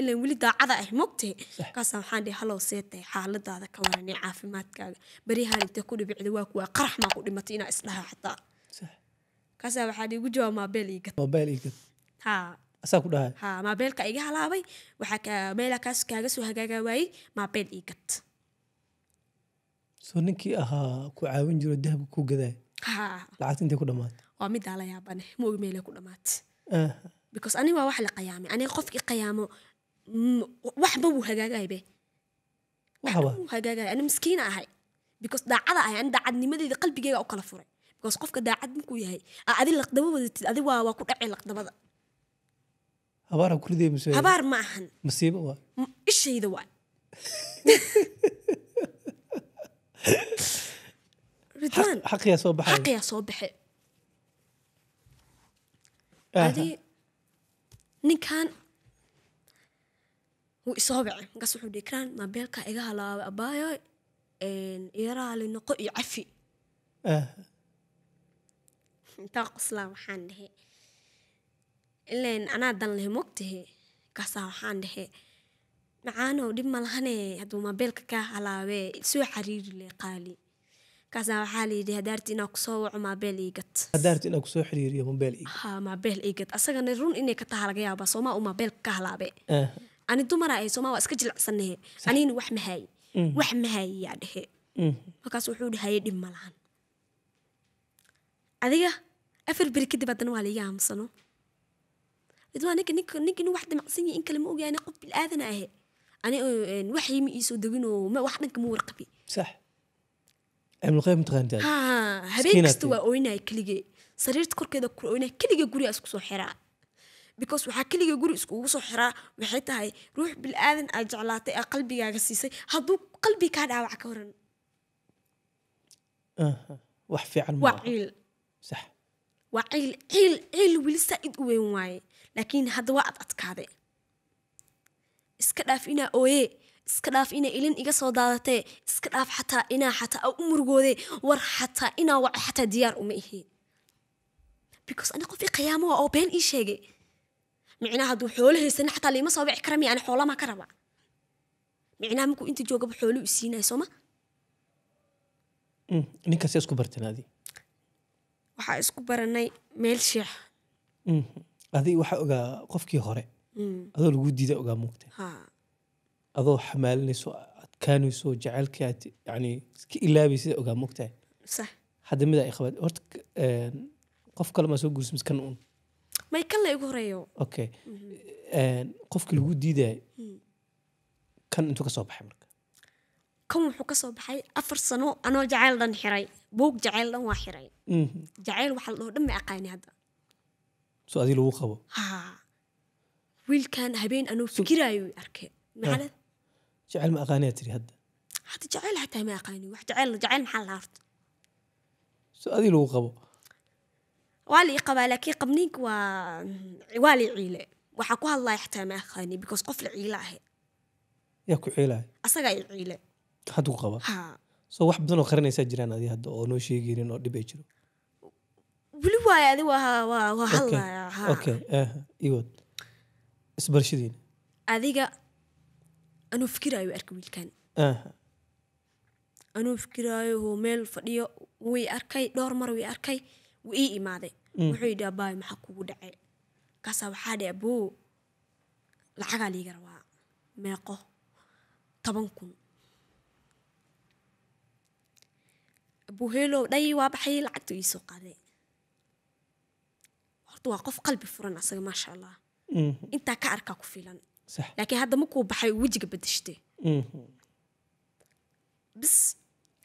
ilan weli daacada ah mogtahe markaasa waxaan dhihi hallow see tahay xaaladaada ka waranee caafimaadkaaga beriyahaan intee ku dhibicda waa kuwaa qarax maa ku dhimatay inaa isdhahaa xataa markaasaa waxaan igu jawaab maabeel iigad maabeel iigad haa asaa ku dhahay haa maabeelka iga halaabay waxaa ka meelaa kaas kaaga soo hagaagaa waayey maabeel iigad soo ninkii ahaa ku caawin jiro dahabka ku gadaay haa lacagta intay ku dhamaatay waa midaa la yaabane ma ogi meelay ku dhamaatay because ani waa wax la qayaamay aniga qofkii qayaamo waxba wuu hagaagaya be wuu hagaagaya ana miskiina ahay because daacada ahay ana daacadnimadeeda qalbigeyga u kala furay because qofka daacad markuu yahay adi laqdaba wadatid adi waa waa ku dhacay laqdabada habaara kuridey mise habaar ma ahan masiibo waa ishayda waa ridwaan xaqiyaa soo baxay xaqiyaa soo baxay adii ninkan wuu isoo wacay markaas wuxuu dhihi karaan nabeelka iga halaabay abaayo yaraali noqo iyo cafi eh. intaa qoslaa waxaan dhehe ileen anaa dan lehe mogtahe markaasaa waxaan dhehe macaanow dhib malahane haduu hadduu mabeelka kaa halaabee soo cariiri leh qaali markaasaa waxaa layidhi hadaarti inaa kusoo waco maabeel iigat hadaarti inaa kusoo xiriiriyo maabeel iigat ha maabeel iigat asagana run inay ka taha laga yaaba soomaa uu maabeelka ka halaabe eh. ani dumara ay sooma waa iska jilacsannahe anina wax ma haayin wax ma haayiyaa dhehe markaas wuxuu dhahaye dhib ma lahan adiga afar beri kadib haddana waa laiga aamusano ninkinu wax damacsan yahay in kale ma ogaane qof bil'aadana ahe ani waxii ma iisoo deginoo wax dhanka ma warqabi sax amnuqayb mataqaantaa habeen kasta waa ooyinaya keligee sariirta korkeeda ku ooyinaya keligee gurigaas kusoo xiraa because waxaa keliga guri iskugu soo xiraa waxay tahay ruux aadan aad jeclaatay ee qalbigaaga siisay hadduu qalbi kaa dhaawac ka waran wax fiican waa ciil sax waa ciil ciil ciil weli saa-id u weyn waaye laakiin hadda waa ad adkaaday iska dhaaf inaa ooyee iska dhaaf inaa ilin iga soo daadatee iska dhaaf xataa inaa xataa u murgoodee war xataa inaa waco xataa diyaar uma ihiin because ana qofii qiyaamo oo been ii sheegay micnaha hadduu xoolo haysanin xataa liima soo wici kara miyaani xoolamaa ka raba micnaha markuu inta joogaba xoolo xooluu soo ma mm, ninkaas isku barteen adi waxaa isku baranay meel sheex mm, adi waxaa ogaa qofkii hore mm. adoo lagu diida ogaa muugta adoo xamaalinayso adkaanayso jaceylkii aad yani iska ilaabaysida ogaa muugtahay hadda midaa ay qabaan horta eh, qof kale maa soo guursa miskan un may maykalla igu horeeyo okay mhm. eh, qofkii lagu diidayo hmm. kan intuu kasoo baxay marka kan wuxuu kasoo baxay afar sano anoo jacayl dhan xiray buug jacayl dhan waa xiray mhm. jacayl waxa la dhan ma aqaani hadda so adii lagu qabo wiilkan habeen anuu fikiraayo arke maxaa ah. jacayl ma aqaani aa tiri hadda hadda jacayl xataa ma aqaani wax jacayl jacayl maxaa la harto so adii lagu qabo waa la ii qabaa laakiin qabniinka waa waa la ciile waxaa ku hadlaya xataa ma because qof la ciile ahe yaa ku ciilahay asagaa i ciile hadduu qaba ha so wax badan oo qarinaysaa jiraan adi hadda oo noo sheegeynin oo dhib ay jiro weli waayo adi waa waa hadlaya ha eh, iwood isbarashadiina adiga anuu fikiraayo arka wiilkan eh. anuu fikiraayo meel fadhiyo wii arkay dhowr mar wii arkay ii imaaday mm. wuxuu yidhi abaayo maxaa kugu dhacay kaasaa waxaa dhe aboo lacagaa liiga rabaa meeqo toban kun abuu heelow dhay waa baxayay lacagta iisoo qaaday horta waa qof qalbi furan asaga maasha allah mm. intaa ka arkaa ku filan laakiin hadda markuu baxay wejiga bedeshte mm-hmm. bis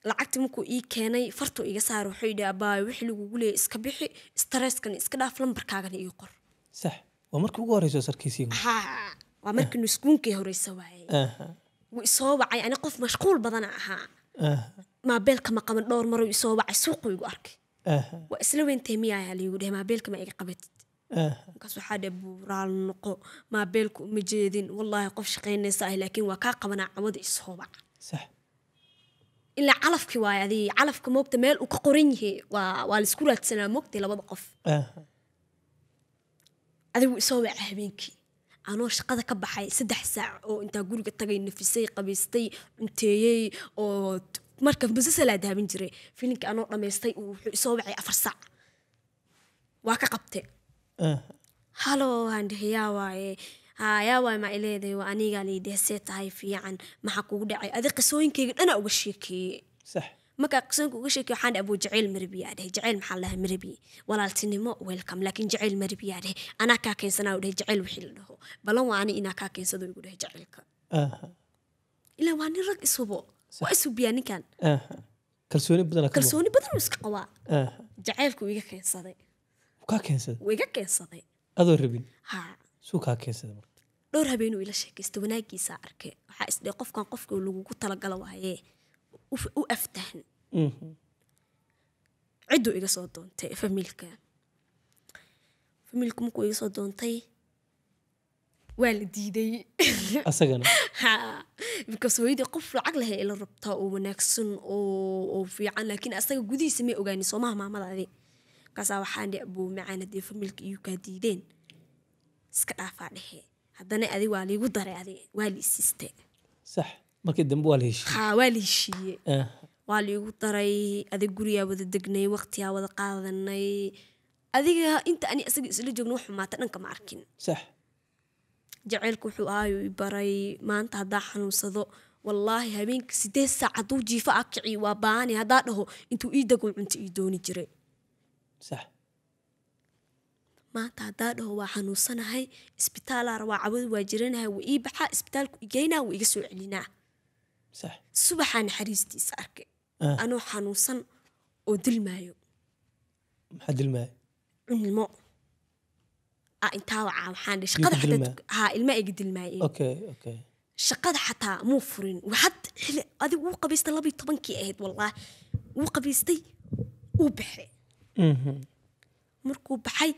لعقتي مكو إيه كاني فرتو إيه صار وحيدة باي وحلو وقولي إسكبيحي استرس كان إسكداف لهم بركاغن يقر صح ومرك وقاري جوزر كيسي ها ومرك آه. نسكون كي هوري سواي آه. ويصوب عي أنا قف مشغول بضنا ها ما بالك ما قمر دور مرة يصوب عي سوق ويقارك آه. وأسلوين تيمية اللي يقول ما بالك ما إيه قبت كاس واحد ابو رال ما بالك مجيدين والله قف شقين نساء لكن وكا قمنا عمد يصوب صح ilaa calafki waay adi calafka moogta meel uu ka qoran yahay waa waa laisku raadsanaa moogtay labada qof adigu isoo waca habeenkii anoo shaqada ka baxay saddex saac oo intaa guriga tagay nafisay qabaystay cunteeyey oo marka musasalaa daaban jiray filinka anoo dhammaystay uu wuxuu isoo wacay afar saac waa ka qabte halo waan dhahayaa waaye haya waay ma ileedahay waa anigaa liidee see tahay fiican maxaa kugu dhacay adi qisooyinkayga dhana uga sheekeeyey sax markaa qisooyinka uga sheekey waxaan abuu jaceyl maribi aa dhahay jaceyl maxaa lahaa maribi walaaltinimo welcome laakiin jaceyl maribi aa dhahay anaa kaa keensanaa u dhahay jaceyl wixii la dhaho ballan waa ani inaa kaa keensado igu dhahay jaceylka ilaa waa nin rag isubo waa isubiyaa ninkan kalsooni badan kalsooni badan iska qabaa jaceylku iga keensaday kaa keensaday iga keensaday adoo rabin ha suu kaa keensaday marka dhowr habeenuu ila sheekaysta wanaagiisaa arke waxaa isdhe qofkan qofka lagugu talagala waaye u aftahan mhm. cidduu iga soo doontay famiilka famiilku markuu iga soo doontay waa la diiday because hooyadii qof lacag lahe la rabtaa oo wanaagsan oo fiican laakiin asaga gudihiisa may ogaani soomaha maamadaadi markaasaa waxaan dhe abuu macaanadee famiilka iyo kaa diideen iska dhaafaa dhehe هدنا أدي والي ودرى أدي والي سيستة صح ما كده مو والي شيء والي شيء والي ودرى أدي جوريا وده دقني وقتيا وده قاضني أدي أنت أني أسجل سلي جون وح ما تنك معركين صح جعلك حواي وبري ما أنت هذا حن وصدق والله همين سدي ساعدو جيفا أكعي واباني هذا هو أنتو إيدك وأنت إيدوني جري صح maanta haddaa dhaho waa xanuunsanahay isbitaalaa rabaa cabad waa jiranahay waa ii baxaa isbitaalku igeynaa waa iga soo celinaa subaxaa naxariistiisa arkay anoo xanuunsan oo dilmaayo maxaa dilmaayo ilmo aa intaa wacaa waxaan dhihi shaqada xataa haa ilmaa iga dilmaayeen okay okay shaqada xataa muu furin waxad xili adigu wuu qabaystay labii tobankii ahayd wallaah wuu qabaystay wuu baxay markuu baxay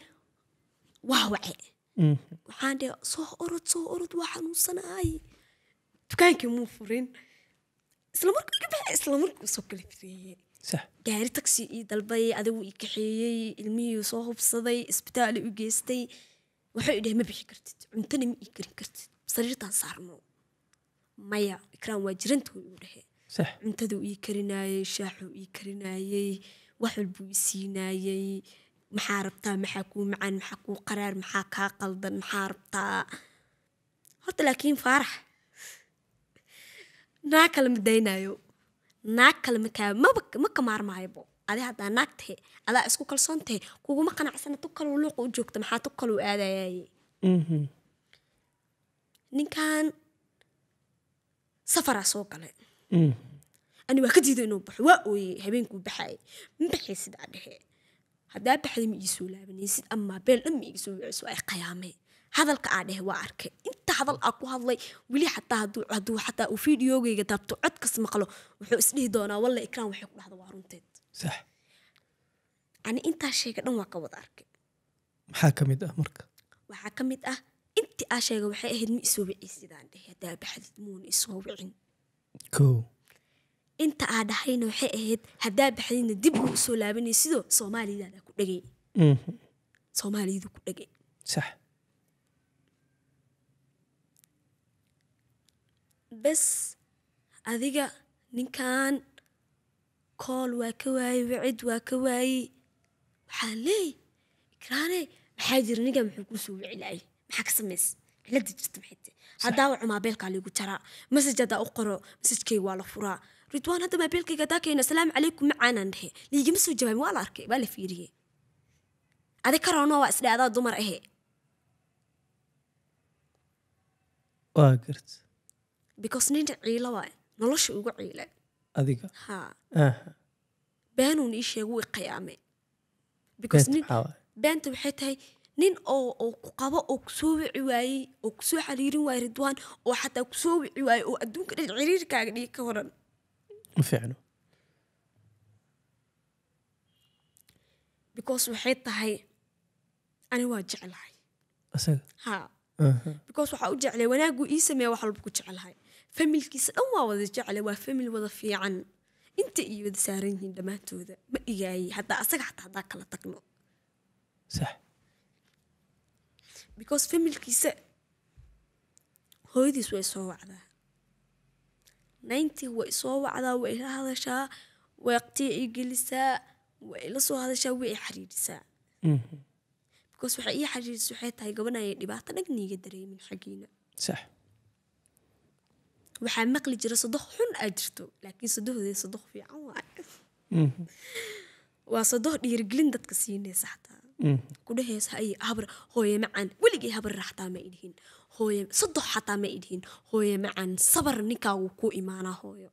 waa wace waxaan dhe soo orod soo orod waa xanuunsanahay dukaankii muu furin isla markuu iga baxay isla markuu soo kala fireeye gaari taxi ii dalbay adigu ii kaxeeyey ilmihii soo hubsaday isbitaali u geystay waxay idhahay ma bixi kartid cuntana ma ii karin kartid sariirtaan saarno maya ikraan waa jiranta uu dhahe cuntaduu ii karinaayey shaaxuu ii karinaayey wax walbuu i siinaayey maxaa rabtaa maxaa kuu macaan maxaa kuu qaraar maxaa kaa qaldan maxaa rabtaa horta laakiin faarax naag kale ma daynayo naag kale makaa maba ma ka maarmaayabo adi haddaa naag tahe adaa isku kalsoon tahe kuguma qanacsana tu kaluu luuqa u joogta maxaa tu kaluu aadayaye mm-hmm. ninkan safaraa soo gale mm-hmm. ani waa ka diido inuu baxo waa ooye habeenkuu baxaaye ma baxay sidaa dhexe hadaa baxda ma igisoo laabanaysid amaa beel dhan ma igasoo wiciso ay qayaamee hadalka aa dheh waa arke inta hadal aa ku hadlay weli xataa haduu xataa uu fiidiyogeyga taabto codkas maqlo wuxuu isdhihi doonaa walla ikraan waxay ku dhahda waa runteed sax ani intaa sheega dhan waa ka wada arke maxaa ka mid ah marka waxaa ka mid ah intii aa sheega waxay ahayd ma isoo wiciysidaan dheh hadaa baxdid muuna isoo wicin koo inta aad dhahayna waxay ahayd haddaa baxdayna dib uu usoo laabanaya sidoo soomaalidaada ku dhagay soomaalidu ku dhagay sax bes adiga ninkan kool waa ka waayey wacid waa ka waayey waxaan leeyahy ikraane maxaa jira ninkan muxuu kuu soo wici laayay maxaa ka samays cilada jirta maxay tahay haddaa wacumaa beelkaa liigu jaraa masaj haddaa u qoro masajkayga waa la furaa ridwaan hadda maabeelkayga daakayna asalaamu calaykum macaanaan dhahe liigama soo jawaabin waa la arkay waa la fiiriyey adi karoona waa isdhe adaa dumar ahe waa gart because nina ciila waa nolosha ugu ciila adiga ha beenuun ii sheeg wuu qiyaame beenta waxay tahay nin oo ku qabo oo kusoo wici waayey oo kusoo xiriirin waaye ridwaan oo xataa kusoo wici waayey oo adduunka dhan ciriirkaaga dhigi ka waran فعلا because waxay tahay ani waa jeclahay ha because waxaa u jeclay wanaaguu ii sameeya wax walba ku jeclahay familkiisa dhan waa wada jeclay waa famil wada fiican inta iyo wada saaran yihiin dhammaantooda ma igaayi haddaa asaga xataa haddaa kala tagno sax because familkiisa hooyadiis way soo wacdaa nayntii way isoo wacdaa way ila hadashaa waqti i gelisaa way ila soo hadashaa way i xariirisaa because waxay ii xariirisay waxay tahay gabanaya dhibaato dhagniiga dareemin xaggiina sax waxaa maqli jira sadoq xun aa jirto laakiin sadoxdeed sadoq fiican waaye waa sadox dhiirigelin dadka siinaysa xataa kudhahaysa ay habar hooye macaan weligay habar raaxtaa ma idhihin hooyo saddex xataa ma idhiin hooyo macaan sabar ninkaagu ku imaanaa hooyo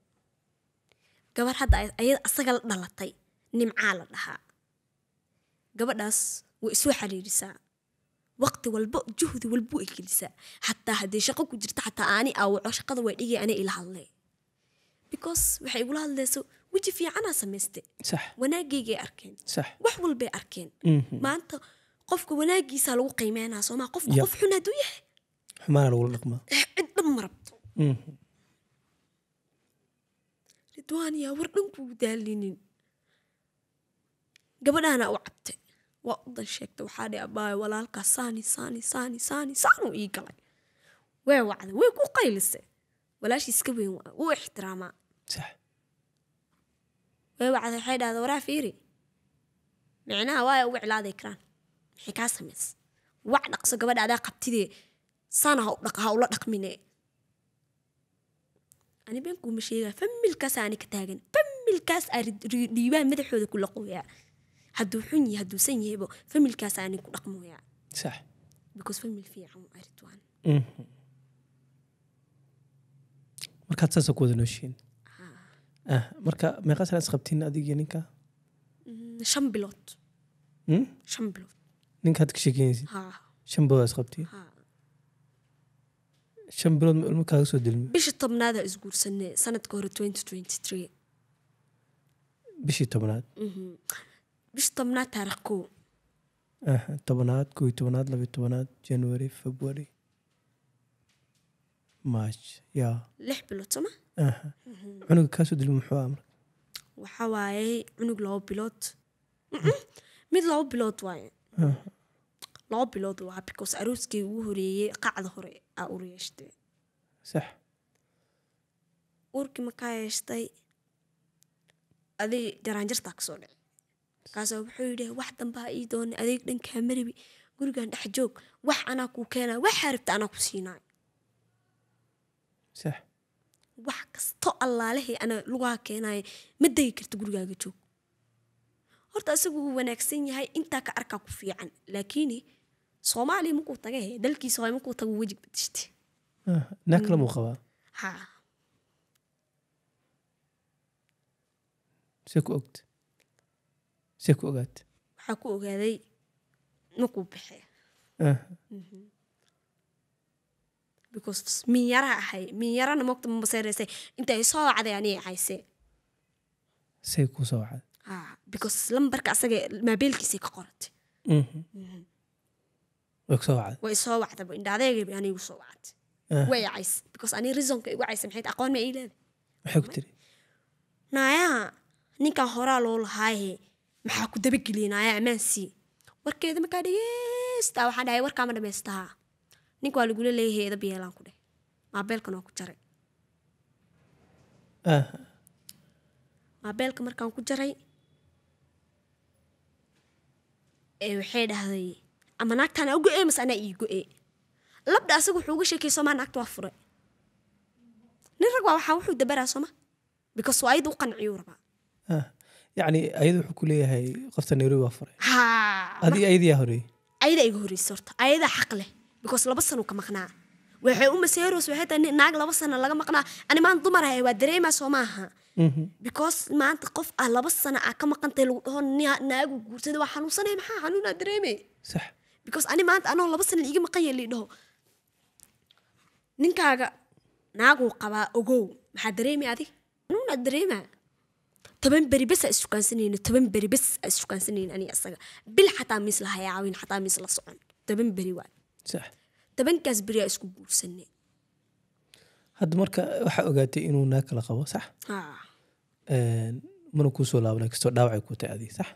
gabar hadda ayada asaga la dhalatay nimcaa la dhahaa gabadhaas way isoo xiriirisaa waqti walbo juhdi walbo ay gelisaa xataa haddii shaqo ku jirta xataa aani aawaco shaqada waa dhigay ani ila hadlay because waxay igula hadlayso weji fiicanaa samayste wanaageygay arkeen wax walbay arkeen maanta qofka wanaagiisaa lagu qiimeynaa soomaa qofka qof xun hadduu yahay ما لو اللقمة ضم ربطو ردواني يا ورنك ودالينين قبل أنا وعبت وأفضل شكت وحالي أباي ولا ألقى ساني ساني ساني ساني سانو إيقلي وي وعد وي كو قيل السي ولاش يسكبين واحتراما صح وي وعد الحيد هذا وراه فيري معناها واي وعلا ذا يكران حكاسة ميس وعد أقصى قبل أنا قبتي دي sana ha ula dhaqmine ani beenkuuma sheegaa familkaas ani ka taagan familkaas dhiibaa madaxooda ku laqooyaa hadduu xun yahay hadduu san yahaybo familkaas ani ku dhaqmooyaa sax because famil fiican aritwan mhm. markaad saasa ku wada nooshiin ah, marka meeqa sanaa isqabtiin adigiyo ninka mm, shan bilood hmm? shan bilood ninkaad ka sheekeynaysid shan bilood isqabtiin shan bilood ilmo kaaga soo dilmi bishii tobnaada isguursanay sanadka hore bishii tobnaad bishii tobnaad taarikh koo tobnaad koo iyo tobnaad labayo tobnaad january february march yaa lix bilood soma cunuga kaasoo soo dilmi muxuu amra waxaa waaye cunug labo bilood mid labo bilood waaye laba bilood waa because arooskay ugu horeeyey qacda hore aa ur yeeshtay sax urkii makaa yeeshtay adig jaraanjartaa kasoo dhacay markaasaa wuxuu yidhi wax dambaa ii doonay adeeg dhankaa maribi gurigan dhex joog wax anaa kuu keenaa waxaa rabta anaa ku siinaay sax wax kasto allaalehii ana lugaa keenaaya ma degi karta gurigaaga joog horta isagu wuu wanaagsan yahay intaa ka arkaa ku fiican laakiini soomaaliya makuu taga dalkiis dalkii somalia makuu tago wejig badishte naa kale muu qabaa ha see ku ogd see ku ogaad waxaa ku ogaaday makuu baxe because minyaraha ahay minyarana mogta mabaseereysay intay soo wacday aniyay cayse say kuu soo wacday because lambarka asaga maabeelkiisay ka qoratay way soo wacda indhaadeyga anigu soo wacad eh. way ninkan horaa loo lahaaye maxaa ku dabageliyey naaya ammaan sii warkeeda markaa dhegeystaa waxaan dhahay warkaama dhamaystahaa ninka waa lagula leeyahay eeda biyeelaan ku dheh maabeelkan waa ku jaray eh. maabeelka markaan ku jaray waxay dhahday أما أنا أقول إيه مس أنا إيه لابد أسوق حوجي شكي سما نكت وفرة نرجع وحوح ودبر سما بقصوا أيد وقن عيور بقى آه. يعني أيد حكولي هاي قفت نيري وفرة ها هذه أيد يا هوري أيد أيه هوري صرت أيد حقله بقص لبصنا وكم خنا وحي أم سيروس أنا تاني ناق أنا لقى مقنا أنا ما نضمر هاي ودري ما سماها بكوس ما أنت قف الله بس أنا أكمل أه قنت هون نا نا جو جو سد وحنو صنع محا حنو ندري صح because ani maanta anoo laba sana igama qayan liidhaho ninkaaga naaguu qabaa ogow maxaa dareemi adi anuuna dareemaa toban beri bes aa issukaansanayna toban beri bes aa issukaansanayna ani asaga bil xataa miis laha yaawin xataa miis la socon toban beri waay sax tobankaas beri aa isku guursanay hadda marka waxaa ogaatay inuu naag kala qabo sax mana kuu soo laabanay kastoo dhaawacay kuu tahay adii sax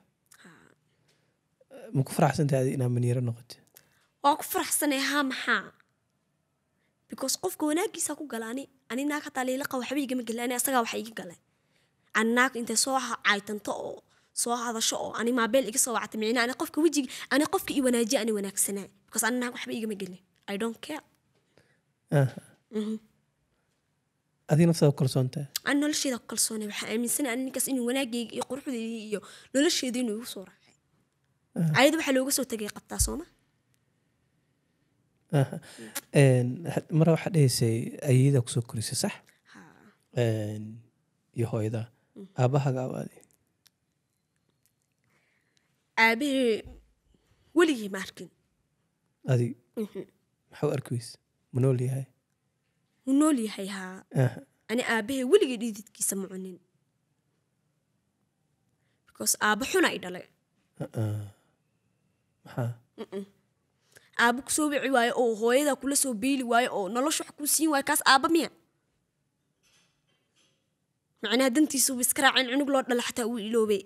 ma ku faraxsantahay adi inaad maniiro noqoto waa ku faraxsanayaa maxaa because qofka wanaagiisa ku galaani ani naag hataa leelaqa waxba igama gelaani asagaa waxa iga gale ani naag intay soo caytanto oo soo hadasho oo ani maabeel iga soo wacata micna ani qofka wejiga ani qofka i wanaajiya ani wanaagsanaa because ani naag waxba igama gelin i don't care adiga naftaada ku kalsoon tahay ani nolosheeda ku kalsoonay waxaa aaminsana ani ninkaas inuu wanaagayga iyo quruxdayda iyo nolosheeda inuu igu soo raay ayada waxaa looga soo tegay qabtaa sooma mara waxaa dhahaysay ayadaa kusoo korisay sax iyo hooyada mhm. aabahaga abaadi aabahii weligii ma arkin adi mhm. maxaa u arki weyse ma nool yahay mu nool yahay haa ani aabahee weligii dhididkiisa ma cunin because aaba xuna i dhalay uh-uh maxaa aabo kusoo wici waayo oo hooyada kula soo beeli waayo oo nolosha wax kuu siin waayo kaas aaba miya macnaha dantiisuba iska raaceen cunug loo dhala xataa uu iloobe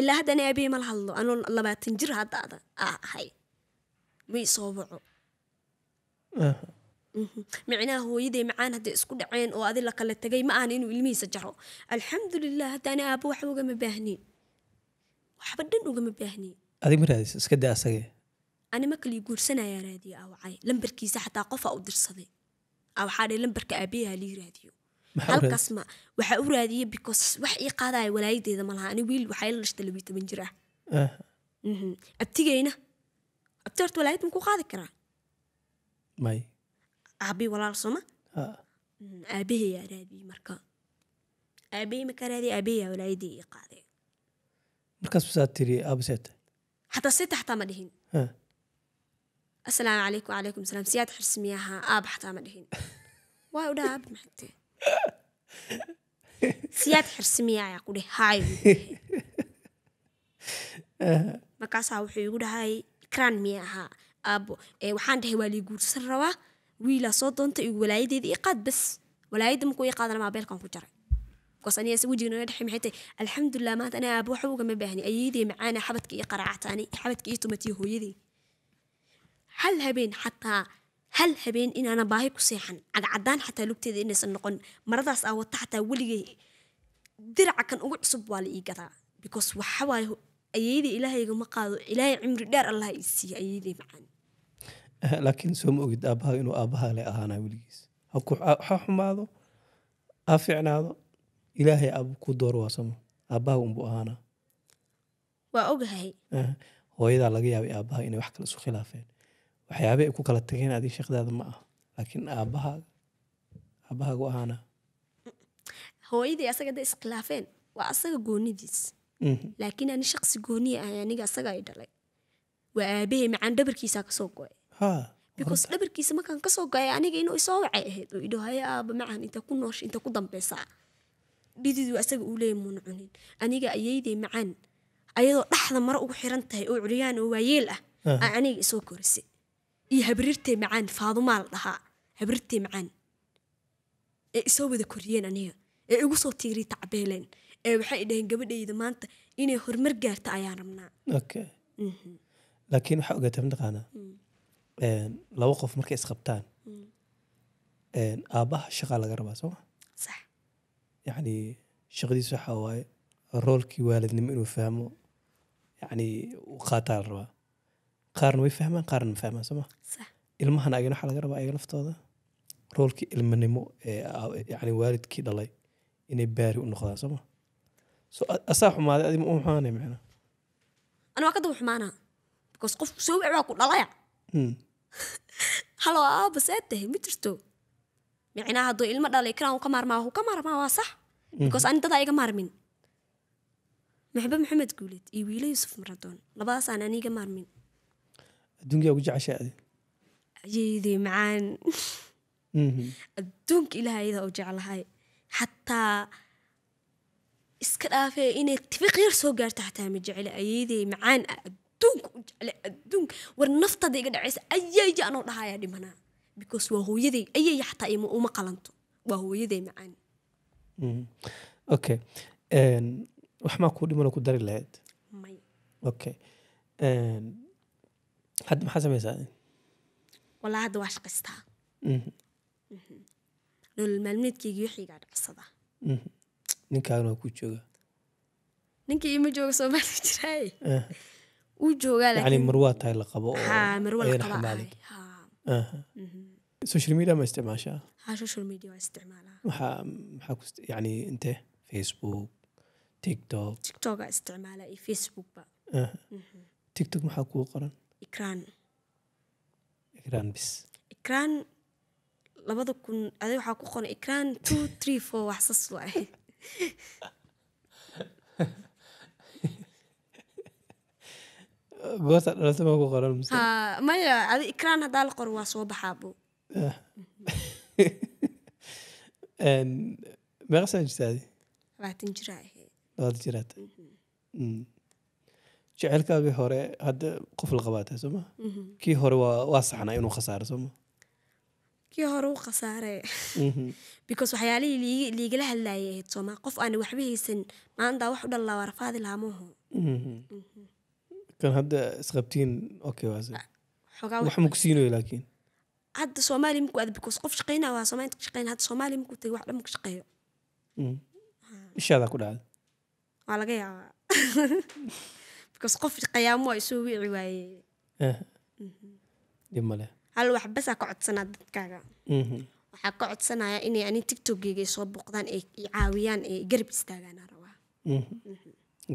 ilaa hadda ana mala hadlo anoo labaatan jir haddaada aa ah, ahay ma isoo baco uh-huh. micnaha mm-hmm. hooyaday macaan hadday isku dhaceen oo adi la kala tegay ma ahan inuu ilmihiisa jaro alxamdulilah haddaana aaba waxbooga ma baahnin waxba dhan ugama baahni adig ma raadis iska daa asage anima kaliyo guursanayaa raadiye awacay lambarkiisa xataa qofa u dirsaday awaxaa dhe lambarka aabiyaha lii raadiyo halkaas ma waxaa u raadiye because wax ii qaadaya walaayadeeda malaha ani wiil waxaa dhashta labiyo toban jir ah mhm. abtigeyna abti horta walaayad ma ku qaadi karaa may aabi walaal sooma mhm. aabahayaa raadiyey marka aabahey makaa raadiya aabahayaa walaayadeeda ii qaadee markaas basaad tiri aabasee tahay hataa sita xataa ma dhihin asalaamu calaykum wacalaykum salaam siyaad xirsimiyaaha aaba xataa ma dhihin waa udhaa aab maxagtee siyaad xirsimiyaayaa ku dhihi haay markaasaa wuxuu igu dhahay kraan miya ahaa aabo eh, waxaan dhahay waa lii guursan rabaa wiilaa soo doonta igu walaayadeeda iqaad bas walaayadda markuu iqaadana maa beelkan ku jaray وصني سوجي نو دحي maxay tay alxamdulilah maanta anaa aaba waxa ugama baahni ayeedii macaana xabadka iyo qaracataani xabadka iyo tumatiyo hooyadii hal habeen xataa hal habeen inaana baahi ku seexan cadcadaan xataa lugteeda inaysan noqon maradaas aa wata xataa weligay diraca kan ugu cusub waa la ii gadaa because waxa waaye ayeedii ilaahayga ma qaado ilaahay cimri dheer allah ii siiya ayeedii macaan laakiin soo ma ogid aabbaha inuu aabbaha le ahaanaa weligiis ha xumaado ha fiicnaado ilaahay ab ku doorwaasamo aabbaha unbuu ahaana waa ogahay eh, hooyadaa laga yaabay aabaha inay wax kale isu khilaafeen waxyaaba ay ku kala tageen adig sheekdaada ma ah laakiin aabbaha aabbahaagu ahaana hooyadii asaga da iskhilaafeen waa asaga goonidiis mhm. laakiin ani shaqsi gooniya ahay aniga asaga ay dhalay waa aabahay macaan dhabarkiisaa kasoo go-ay dhabarkiisa markaan kasoo go aniga inuu isoo wacay ahayd oo idho haya aaba macan inta ku noosh inta ku dambeysaa dhididu asaga uu leeyahay muuna cunin aniga ayayday macaan ayadoo dhaxda mare ugu xiran tahay oo curyaan oo waayeel ah aan aniga isoo korisay iyo habrirtay macaan faadumaa la dhahaa habrirtay macaan ee isoo wada koriyeen aniga ee igu soo tiiray tacbeeleen ee waxay dhaheen gabadhayda maanta inay horumar gaarta ayaan rabnaa laakiin waxaa ogaatay mataqaanaa laba qof markay isqabtaan aabbaha shaqaa laga rabaa sooma sax يعني شغلي سو هواي الرول كي والد نمنو فهمو يعني وخاطر روا قارن وي فهمان قارن فهمان سما صح المهن اجينا حلقة ربا اجينا فتوضا رول كي المنمو إيه، آه، يعني والد كي دلي اني باري ونخدا سما سو اصاح ما ادي مو حانا معنا انا واكد حمانا بكوس قف سوي عوا كل ضايع هلا اه بس انت مترتو يعني هذا المدى اللي كان قمر ما هو قمر ما هو صح بيكوز انا دادا ايغا مارمين محبة محمد قولت اي ويلا يوسف مرادون لباس انا انيغا مارمين الدنيا وجع شاذي جيدي معان الدنك إلى هاي إذا وجعل هاي حتى إسكت آفي إني تفي غير سوغار تحت هامي جعل أيدي معان الدنك وجعل الدنك والنفطة دي قد عيس أي جانو لهاي دي منا بكوس وهو يدي أي يحتى إيمو وما قلنتو وهو يدي معان Mm-hmm. okay wax maa kuu dhimano ku dari lahayd okay hadda maxaa samaysaa walaa hadda waa shaqaystaa nolol mm-hmm. mm-hmm. maalmeedkaygii wixiigaa dhacsada ninkaagana waa kuu joogaa ninka ima jooga soomaali jiraaye eh. wuu joogaa yani mar tahay la qabo oo marwa la qaba social media ma isticmaashaa haa social media waa isticmaalaa maxaa maxaa ku yacni intee facebook tiktok tiktoka isticmaalaa iyo facebookba tiktok maxaa kuu qoran ikraan ikraan bis ikraan labada kun adi waxaa ku qoran ikraan two three four wax sas waa goosaa dhalata ma ku qoran maya adi ikraan haddaa la qoro waa soo baxaabo آه. meeqa sana labaatan jir labaatan jiraad jecelkaagii hore hadda qof la qabaata soo ma kii hore waa waa saxnaa inuu khasaaro soo ma kii hore uu khasaare because waxyaalihii liigi liigala hadlaayay ahayd soomaa qof aana waxba haysan maantaa wax u dhalla laa rafaadi laamuhu kan hadda isqabtiin okay waase wax ma ku siinayo laakiin hadda soomaaliya marku aad because qof shaqeyna waa soomaaliya inta shaqeyna hadda soomaaliya markuu tagay wax dhan marku shaqeeyo ishaadaa ku dhacday waa laga yaabaa because qof shaqeeyaamo isoo wici waayey dhib hal wax basaa ka codsanaa dadkaaga waxaa ka codsanaya inay ani tiktokgeyga soo booqdaan ay caawiyaan ee garab istaagaan rabaa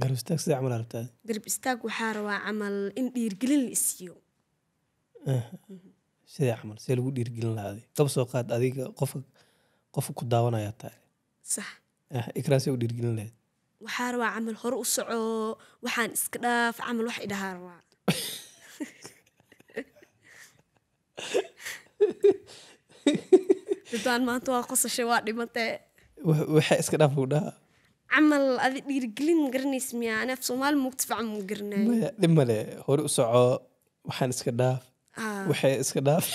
garab istaag sida camal rabtaa garab istaag waxaa rabaa camal in dhiirgelin la isiiyo sidee camal see lagu dhiirgelin lahaa dab soo qaad adiga qofka qofka ku daawanaya tahay sax ikraasee u dhiirgelin lahayd waxaa rabaa camal hore u soco waxaan iska dhaaf camal wax idhahaa rabaa dadaan maanta waa qosashay waa dhimatee waxaa iska dhaaf lagu dhahaa camal adi dhiirigelin ma garanays miya anaaf soomaali mugtifacan mu garanayo maya dhib male hore u soco waxaan iska dhaaf Ah. waxay iska dhaaf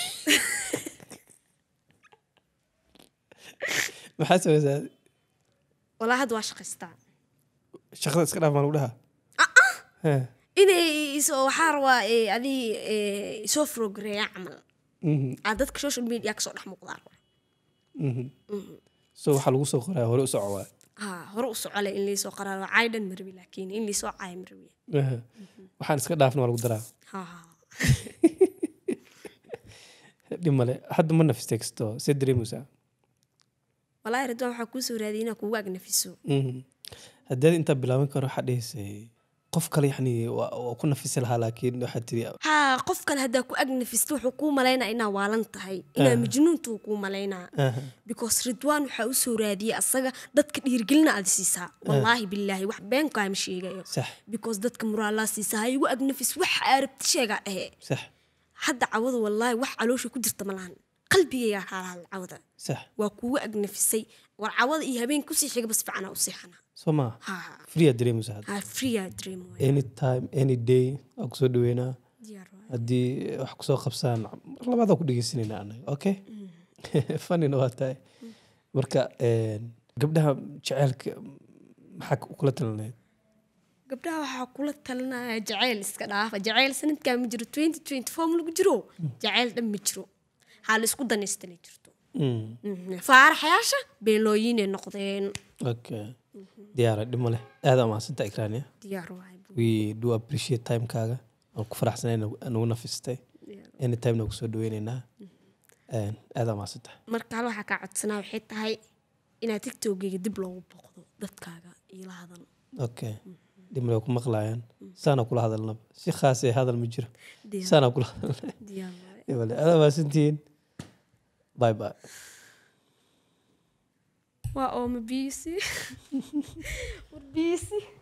maxaa sameysaa walaa hadda waa shaqaystaa shaqada iska dhaaf maa lagu dhahaa ah, ah. inay waxaa rabaa eh, adii eh, soo frogareeya camal mhm. aa dadka social media kasoo dhex muuqdaa mhm. mhm. so waxaa lagu soo qoraa hore u soco hore u in laysoo qaraaro caydhan marbi laakiin in laysoo caaya marbi waxaan iska dhaafna waa lagu daraa dhib male hadda ma nafisteksto see dareemaysaa walaahi ridwaan waxaa kuu raadiyay inaa kugu agnafiso mhm. haddeed intaa bilaaban karo waxaa dhehaysay qof kale yani waa ku nafisi lahaa laakiin waxaa tiri ha qof kale haddaa ku agnafisto wuxuu kuu malaynaa inaa waalan tahay inaa majnuuntu kuu malaynaa because ridwan waxaa usoo soo raadiyay asaga dadka dhiirgelina aad siisaa wallaahi billaahi wax been sheegayo because dadka muraalaa siisaa ha igu agnafis waxa aarabti sheegaa dhahe hadda cawada wallaahi wax caloosha ku jirta malahan lahan qalbigayaa haalahal cawada waa kugu agnafisay war cawada iyo habeen kusii xiga bas fiicanaa u seexanaa soma freeyaa dareemaysa freeyaa dareemaya any time any day waa kusoo dhaweynaa haddii wax kusoo qabsaan mar labaadaa ku dhegeysanayna anaga okay mm. fanina waa tahay mm. marka gabdhaha jaceylka maxaa kula talinayd gabdhaha waxaa kula talinaya jaceyl iska dhaafa jaceyl sanadkaa ma jiro twenty twenty four lagu jiro jaceyl dhan ma jiro waxaa la isku danaystanay jirto mm. mm-hmm. faaraxyaasha beelooyinay noqdeen diyaara dhibma leh aada amahadsanta ikraania we do appreciate timekaaga aan ku faraxsanayna nagu nafistay anytime nagu soo dhaweynaynaa mm-hmm. aada amahadsanta markaal waxaa kaa codsanaa waxay tahay inaad tigtogeyga dib loogu boqdo dadkaaga iyo okay mm -hmm dhibna ku maqlayaan saana kula hadalnaba si khaasee hadal ma jiro saana kula hadalna adaa maasantihiin by bye waa ooma biisi war biisi